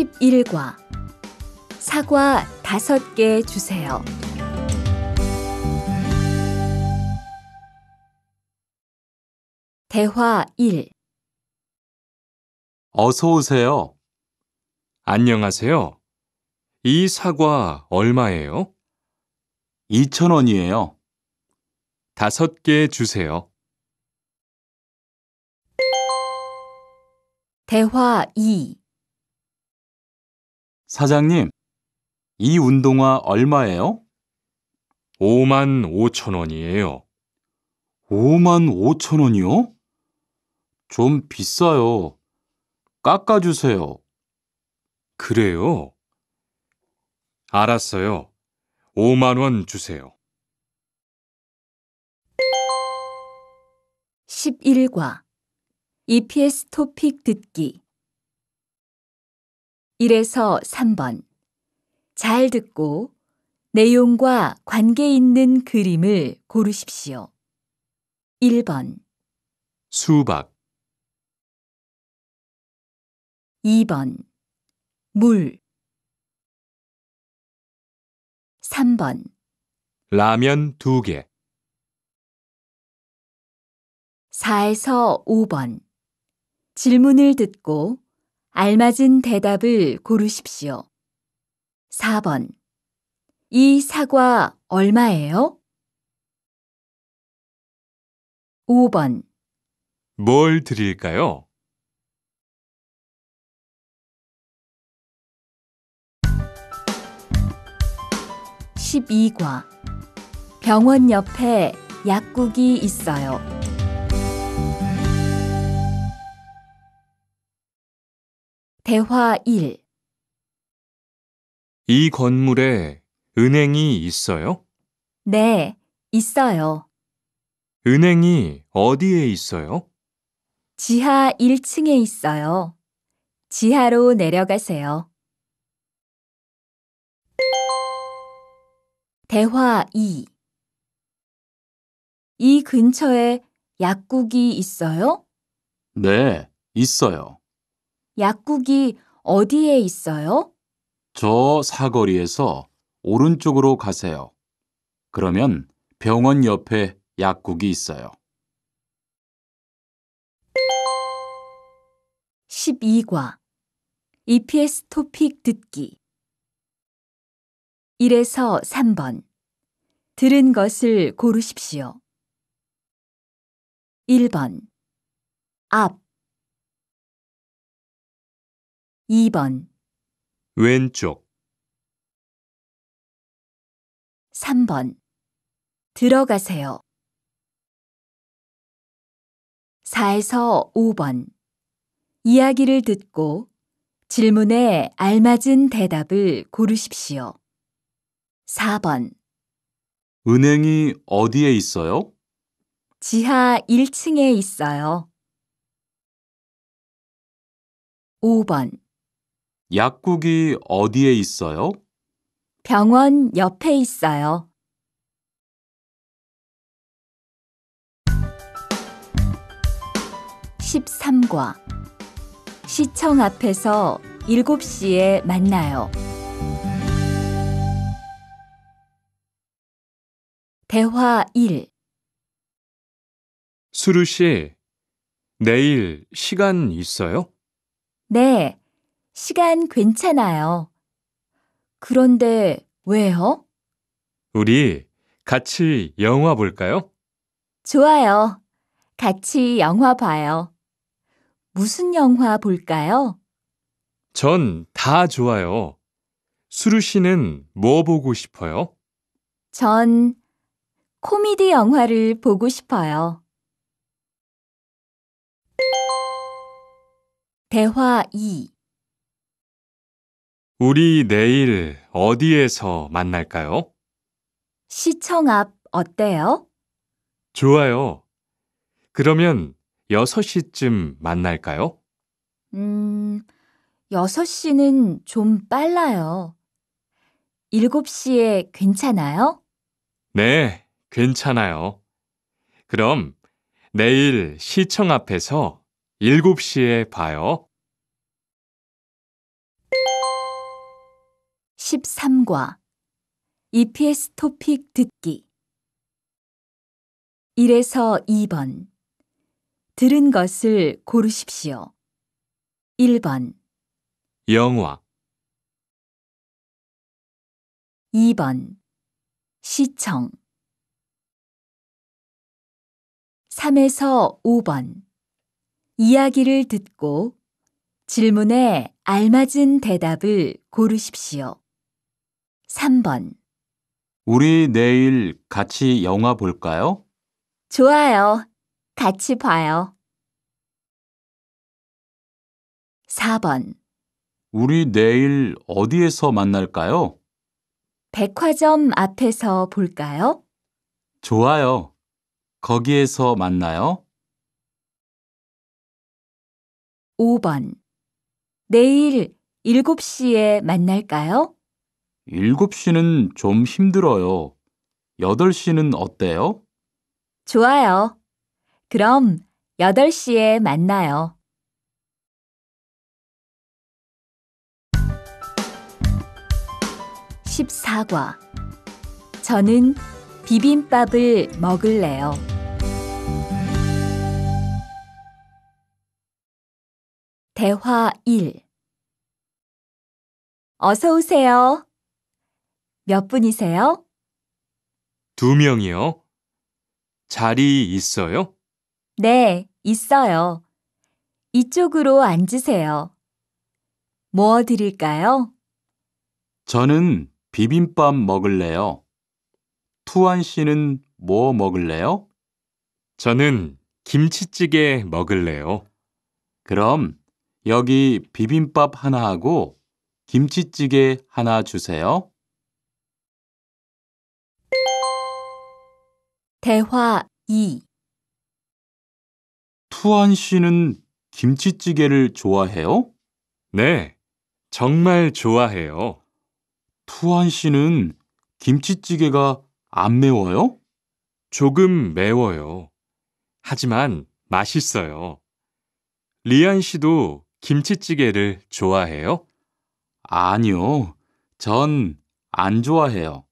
11과 사과 5개 주세요. 대화 1 어서 오세요. 안녕하세요. 이 사과 얼마예요? 2,000원이에요. 다섯 개 주세요. 대화 2 사장님, 이 운동화 얼마예요? 5만 5천 원이에요. 5만 5천 원이요? 좀 비싸요. 깎아주세요. 그래요? 알았어요. 5만 원 주세요. 11과 EPS 토픽 듣기 1에서 3번. 잘 듣고 내용과 관계 있는 그림을 고르십시오. 1번, 수박, 2번, 물. 3번, 라면 2 개, 4에서 5번. 질문을 듣고 알맞은 대답을 고르십시오. 4번. 이 사과 얼마예요? 5번. 뭘 드릴까요? (12과) 병원 옆에 약국이 있어요. 대화 1. 이 건물에 은행이 있어요? 네, 있어요. 은행이 어디에 있어요? 지하 1층에 있어요. 지하로 내려가세요. 대화 2. 이 근처에 약국이 있어요? 네, 있어요. 약국이 어디에 있어요? 저 사거리에서 오른쪽으로 가세요. 그러면 병원 옆에 약국이 있어요. 12과 EPS 토픽 듣기 1에서 3번 들은 것을 고르십시오. 1번 앞 2번, 왼쪽, 3번. 들어가세요. 4에서 5번. 이야기를 듣고 질문에 알맞은 대답을 고르십시오. 4번. 은행이 어디에 있어요? 지하 1층에 있어요. 5번. 약국이 어디에 있어요? 병원 옆에 있어요. (13과) 시청 앞에서 (7시에) 만나요. 대화 (1) 수루 씨, 내일 시간 있어요? 네, 시간 괜찮아요. 그런데 왜요? 우리 같이 영화 볼까요? 좋아요. 같이 영화 봐요. 무슨 영화 볼까요? 전 다 좋아요. 수루 씨는 뭐 보고 싶어요? 전 코미디 영화를 보고 싶어요. 대화 2 우리 내일 어디에서 만날까요? 시청 앞 어때요? 좋아요. 그러면 6시쯤 만날까요? 음, 6시는 좀 빨라요. 7시에 괜찮아요? 네, 괜찮아요. 그럼 내일 시청 앞에서 7시에 봐요. 13과 EPS 토픽 듣기 1에서 2번 들은 것을 고르십시오. 1번 영화 2번 시청 3에서 5번 이야기를 듣고 질문에 알맞은 대답을 고르십시오. 3번. 우리 내일 같이 영화 볼까요? 좋아요. 같이 봐요. 4번. 우리 내일 어디에서 만날까요? 백화점 앞에서 볼까요? 좋아요. 거기에서 만나요. 5번. 내일 7시에 만날까요? 7시는 좀 힘들어요. 8시는 어때요? 좋아요. 그럼 8시에 만나요. 십사과 저는 비빔밥을 먹을래요. 대화 1 어서 오세요. 몇 분이세요? 두 명이요. 자리 있어요? 네, 있어요. 이쪽으로 앉으세요. 뭐 드릴까요? 저는 비빔밥 먹을래요. 투안 씨는 뭐 먹을래요? 저는 김치찌개 먹을래요. 그럼 여기 비빔밥 하나 하고 김치찌개 하나 주세요. 대화 2 투안 씨는 김치찌개를 좋아해요? 네, 정말 좋아해요. 투안 씨는 김치찌개가 안 매워요? 조금 매워요. 하지만 맛있어요. 리안 씨도 김치찌개를 좋아해요? 아니요, 전 안 좋아해요.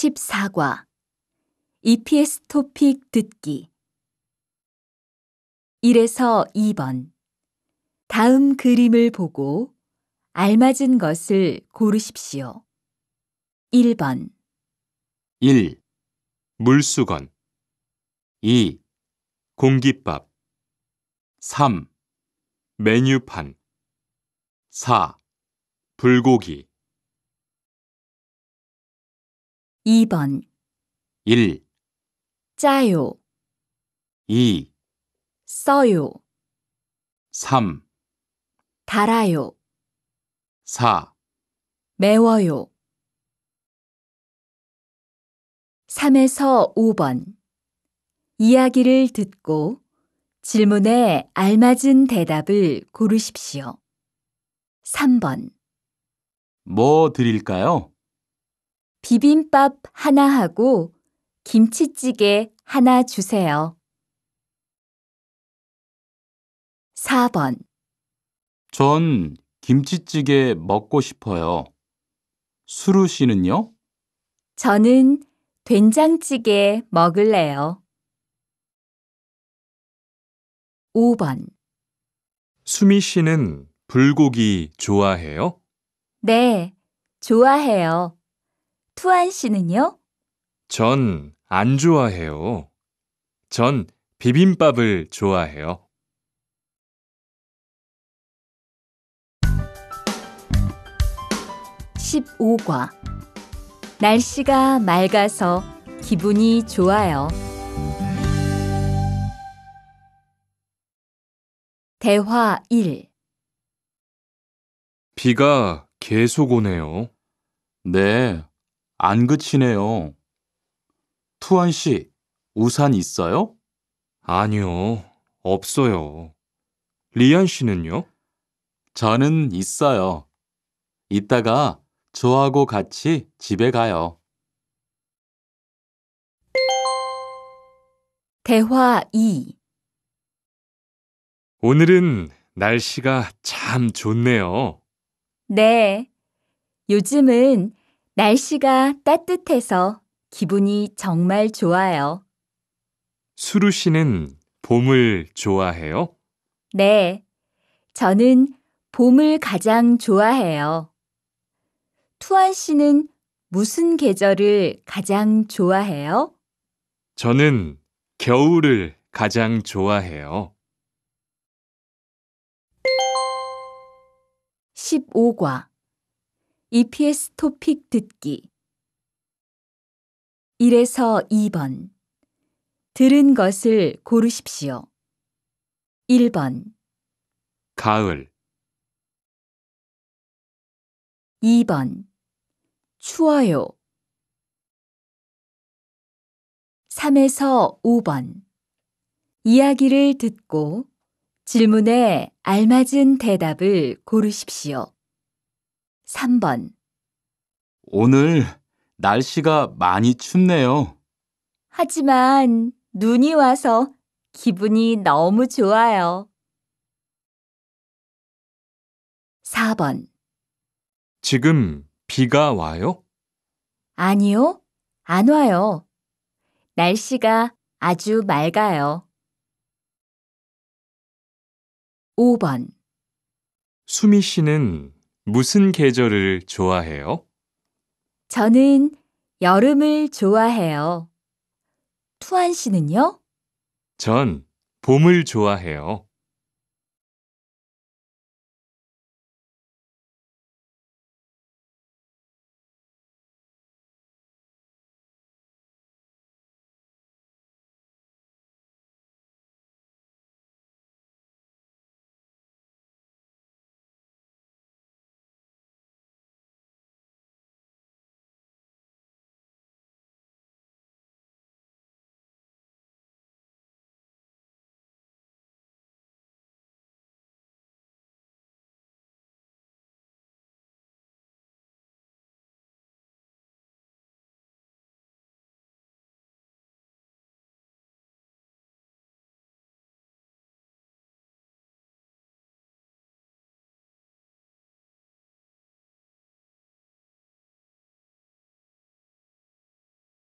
14과 EPS 토픽 듣기 1에서 2번 다음 그림을 보고 알맞은 것을 고르십시오. 1번 1. 물수건 2. 공깃밥 3. 메뉴판 4. 불고기 2번 1, 짜요, 2, 써요, 3, 달아요, 4, 매워요. 3에서 5번 이야기를 듣고 질문에 알맞은 대답을 고르십시오. 3번 뭐 드릴까요? 비빔밥 하나하고 김치찌개 하나 주세요. 4번. 전 김치찌개 먹고 싶어요. 수루 씨는요? 저는 된장찌개 먹을래요. 5번. 수미 씨는 불고기 좋아해요? 네, 좋아해요. 투안 씨는요? 전 안 좋아해요. 전 비빔밥을 좋아해요. 십오 과 날씨가 맑아서 기분이 좋아요. 대화 1 비가 계속 오네요. 네, 안 그치네요. 투안 씨, 우산 있어요? 아니요, 없어요. 리안 씨는요? 저는 있어요. 이따가 저하고 같이 집에 가요. 대화 2 오늘은 날씨가 참 좋네요. 네. 요즘은 날씨가 따뜻해서 기분이 정말 좋아요. 수루 씨는 봄을 좋아해요? 네, 저는 봄을 가장 좋아해요. 투안 씨는 무슨 계절을 가장 좋아해요? 저는 겨울을 가장 좋아해요. 15과 EPS 토픽 듣기 1에서 2번 들은 것을 고르십시오. 1번 가을 2번 추워요. 3에서 5번 이야기를 듣고 질문에 알맞은 대답을 고르십시오. 3번. 오늘 날씨가 많이 춥네요. 하지만 눈이 와서 기분이 너무 좋아요. 4번. 지금 비가 와요? 아니요, 안 와요. 날씨가 아주 맑아요. 5번. 수미 씨는 무슨 계절을 좋아해요? 저는 여름을 좋아해요. 투안 씨는요? 전 봄을 좋아해요.